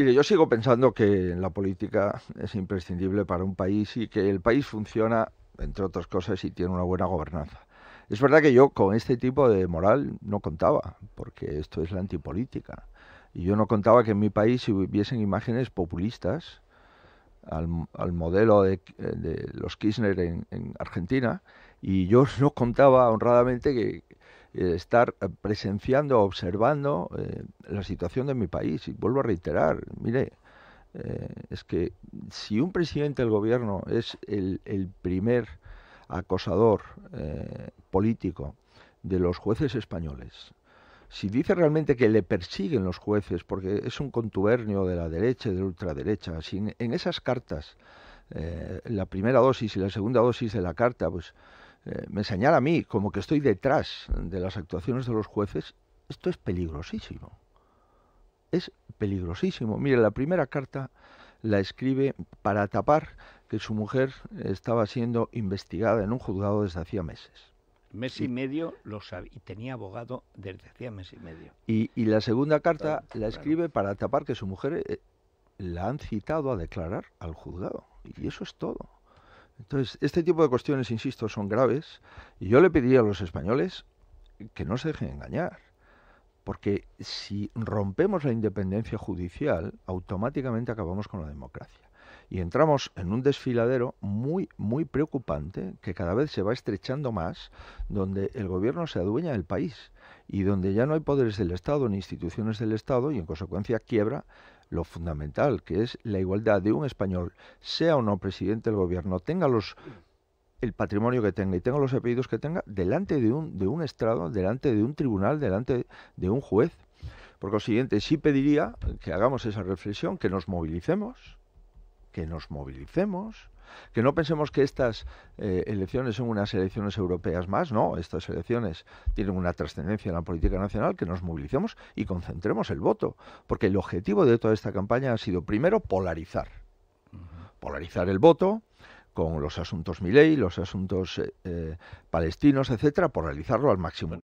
Mire, yo sigo pensando que la política es imprescindible para un país y que el país funciona, entre otras cosas, si tiene una buena gobernanza. Es verdad que yo con este tipo de moral no contaba, porque esto es la antipolítica. Y yo no contaba que en mi país hubiesen imágenes populistas al, al modelo de, los Kirchner en Argentina, y yo no contaba honradamente que, eh, estar eh, presenciando, observando eh, la situación de mi país. Y vuelvo a reiterar, mire, es que si un presidente del gobierno es el, primer acosador político de los jueces españoles, si dice realmente que le persiguen los jueces porque es un contubernio de la derecha y de la ultraderecha, si en, esas cartas, la primera dosis y la segunda dosis de la carta, pues eh, me señala a mí como que estoy detrás de las actuaciones de los jueces, esto es peligrosísimo. Es peligrosísimo. Mire, la primera carta la escribe para tapar que su mujer estaba siendo investigada en un juzgado desde hacía meses. Mes y medio lo sabía y tenía abogado desde hacía mes y medio. Y, la segunda carta la escribe para tapar que su mujer eh, la han citado a declarar al juzgado. Y eso es todo. Entonces, este tipo de cuestiones, insisto, son graves y yo le pediría a los españoles que no se dejen engañar. Porque si rompemos la independencia judicial, automáticamente acabamos con la democracia. Y entramos en un desfiladero muy, muy preocupante que cada vez se va estrechando más, donde el gobierno se adueña del país y donde ya no hay poderes del Estado ni instituciones del Estado y en consecuencia quiebra lo fundamental, que es la igualdad de un español, sea o no presidente del gobierno, tenga los el patrimonio que tenga y tenga los apellidos que tenga, delante de un, de un estrado, delante de un tribunal, delante de un juez. Por consiguiente, sí pediría que hagamos esa reflexión, que nos movilicemos, que nos movilicemos, que no pensemos que estas eh, elecciones son unas elecciones europeas más, no, estas elecciones tienen una trascendencia en la política nacional, que nos movilicemos y concentremos el voto, porque el objetivo de toda esta campaña ha sido primero polarizar, polarizar el voto con los asuntos Milei, los asuntos eh, eh, palestinos, etcétera, polarizarlo al máximo.